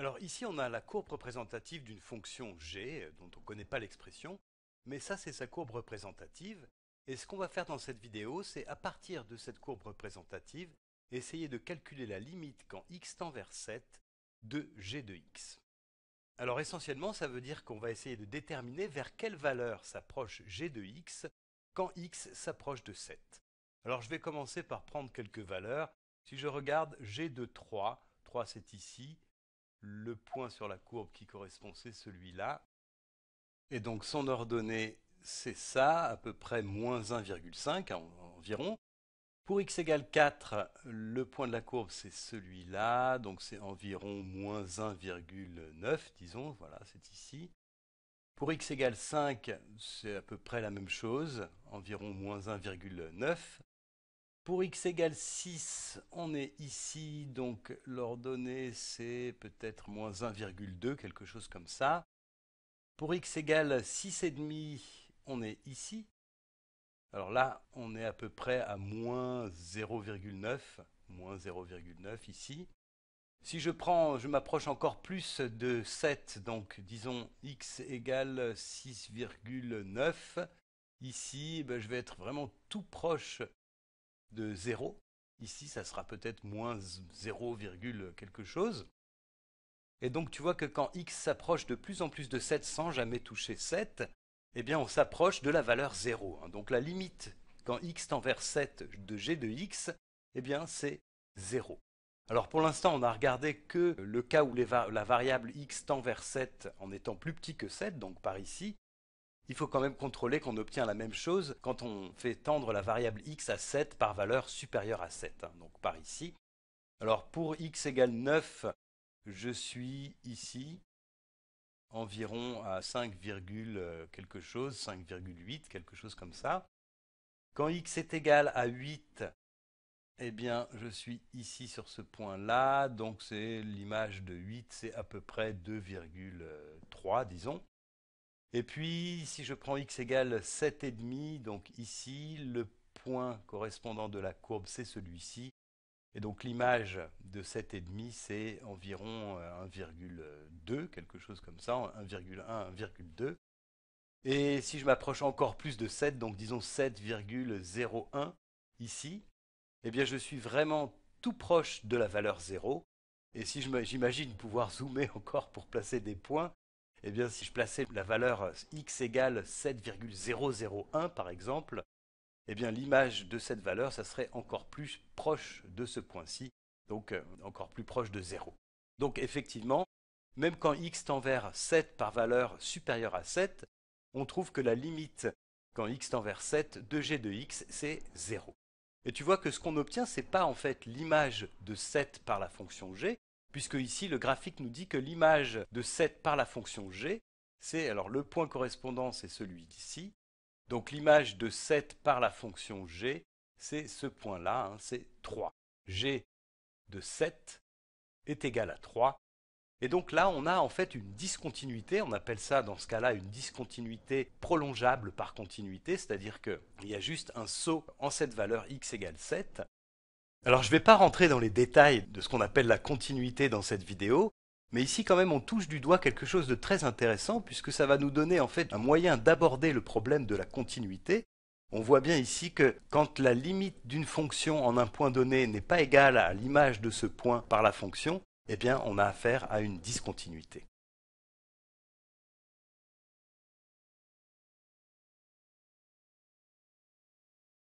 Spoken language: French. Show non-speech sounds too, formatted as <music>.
Alors ici, on a la courbe représentative d'une fonction g, euh, dont on ne connaît pas l'expression, mais ça c'est sa courbe représentative, et ce qu'on va faire dans cette vidéo, c'est à partir de cette courbe représentative, essayer de calculer la limite quand x tend vers 7 de g de x. Alors essentiellement, ça veut dire qu'on va essayer de déterminer vers quelle valeur s'approche g de x quand x s'approche de 7. Alors je vais commencer par prendre quelques valeurs. Si je regarde g de 3, 3 c'est ici, le point sur la courbe qui correspond, c'est celui-là. Et donc son ordonnée, c'est ça, à peu près moins 1,5 environ. Pour x égale 4, le point de la courbe, c'est celui-là, donc c'est environ moins 1,9, disons, voilà, c'est ici. Pour x égale 5, c'est à peu près la même chose, environ moins 1,9. Pour x égale 6, on est ici, donc l'ordonnée c'est peut-être moins 1,2, quelque chose comme ça. Pour x égale 6,5, on est ici. Alors là, on est à peu près à moins 0,9, moins 0,9 ici. Si je prends, je m'approche encore plus de 7, donc disons x égale 6,9, ici, ben, je vais être vraiment tout proche de 0. Ici, ça sera peut-être moins 0, quelque chose. Et donc tu vois que quand x s'approche de plus en plus de 7 sans jamais toucher 7, eh bien on s'approche de la valeur 0. Hein. Donc la limite quand x tend vers 7 de g de x, eh bien c'est 0. Alors pour l'instant, on n'a regardé que le cas où la variable x tend vers 7 en étant plus petit que 7, donc par ici, il faut quand même contrôler qu'on obtient la même chose quand on fait tendre la variable x à 7 par valeur supérieure à 7, hein, donc par ici. Alors pour x égale 9, je suis ici environ à 5, euh, quelque chose, 5,8, quelque chose comme ça. Quand x est égal à 8, eh bien, je suis ici sur ce point-là, donc c'est l'image de 8, c'est à peu près 2,3, euh, disons. Et puis, si je prends x égale 7,5, donc ici, le point correspondant de la courbe, c'est celui-ci. Et donc l'image de 7,5, c'est environ 1,2, euh, quelque chose comme ça, 1,1, 1,2. Et si je m'approche encore plus de 7, donc disons 7,01 ici, eh bien je suis vraiment tout proche de la valeur 0. Et si j'imagine pouvoir zoomer <laughs> encore pour placer des points, eh bien, si je plaçais la valeur x égale 7,001 par exemple, eh bien, l'image de cette valeur, ça serait encore plus proche de ce point-ci, donc euh, encore plus proche de 0. Donc, effectivement, même quand x tend vers 7 par valeur supérieure à 7, on trouve que la limite quand x tend vers 7 de g de x, c'est 0. Et tu vois que ce qu'on obtient, ce n'est pas en fait l'image de 7 par la fonction g, Puisque ici, le graphique nous dit que l'image de 7 par la fonction g, c'est alors le point correspondant, c'est celui d'ici. Donc l'image de 7 par la fonction g, c'est ce point-là, hein, c'est 3. g de 7 est égal à 3. Et donc là, on a en fait une discontinuité, on appelle ça dans ce cas-là une discontinuité prolongeable par continuité, c'est-à-dire qu'il y a juste un saut en cette valeur x égale 7, alors je ne vais pas rentrer dans les détails de ce qu'on appelle la continuité dans cette vidéo, mais ici quand même on touche du doigt quelque chose de très intéressant puisque ça va nous donner en fait un moyen d'aborder le problème de la continuité. On voit bien ici que quand la limite d'une fonction en un point donné n'est pas égale à l'image de ce point par la fonction, eh bien on a affaire à une discontinuité.